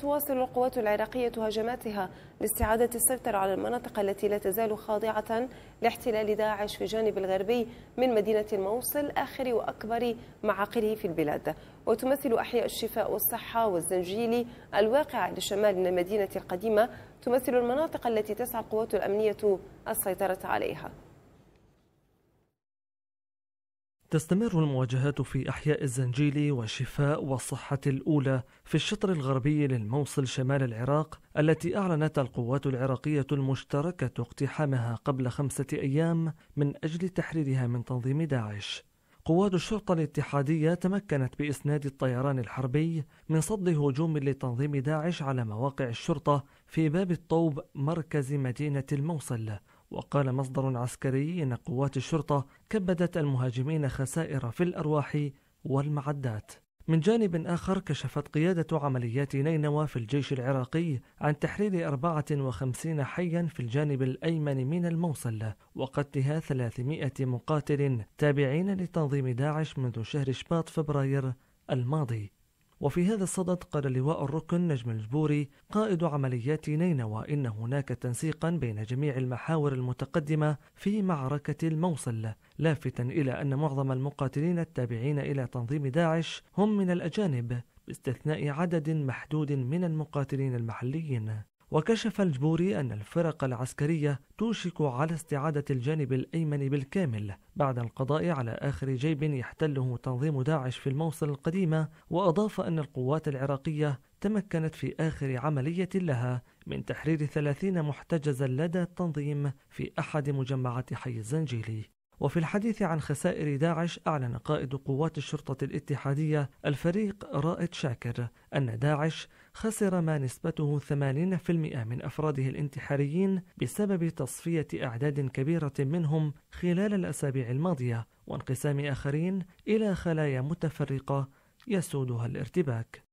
تواصل القوات العراقية هجماتها لاستعادة السيطرة على المناطق التي لا تزال خاضعة لاحتلال داعش في الجانب الغربي من مدينة الموصل آخر وأكبر معاقله في البلاد وتمثل أحياء الشفاء والصحة والزنجيلي الواقعة لشمال المدينة القديمة تمثل المناطق التي تسعى القوات الأمنية السيطرة عليها تستمر المواجهات في أحياء الزنجيل وشفاء والصحة الأولى في الشطر الغربي للموصل شمال العراق التي أعلنت القوات العراقية المشتركة اقتحامها قبل خمسة أيام من أجل تحريرها من تنظيم داعش قوات الشرطة الاتحادية تمكنت بإسناد الطيران الحربي من صد هجوم لتنظيم داعش على مواقع الشرطة في باب الطوب مركز مدينة الموصل وقال مصدر عسكري إن قوات الشرطة كبدت المهاجمين خسائر في الأرواح والمعدات من جانب آخر كشفت قيادة عمليات نينوى في الجيش العراقي عن تحرير 54 حيا في الجانب الأيمن من الموصل وقتلها 300 مقاتل تابعين لتنظيم داعش منذ شهر شباط فبراير الماضي وفي هذا الصدد قال لواء الركن نجم الجبوري قائد عمليات نينوى إن هناك تنسيقا بين جميع المحاور المتقدمة في معركة الموصل لافتا إلى أن معظم المقاتلين التابعين إلى تنظيم داعش هم من الأجانب باستثناء عدد محدود من المقاتلين المحليين وكشف الجبوري أن الفرق العسكرية توشك على استعادة الجانب الأيمن بالكامل بعد القضاء على آخر جيب يحتله تنظيم داعش في الموصل القديمة وأضاف أن القوات العراقية تمكنت في آخر عملية لها من تحرير ثلاثين محتجزا لدى التنظيم في أحد مجمعات حي الزنجيلي وفي الحديث عن خسائر داعش أعلن قائد قوات الشرطة الاتحادية الفريق رائد شاكر أن داعش خسر ما نسبته 80% من أفراده الانتحاريين بسبب تصفية أعداد كبيرة منهم خلال الأسابيع الماضية وانقسام آخرين إلى خلايا متفرقة يسودها الارتباك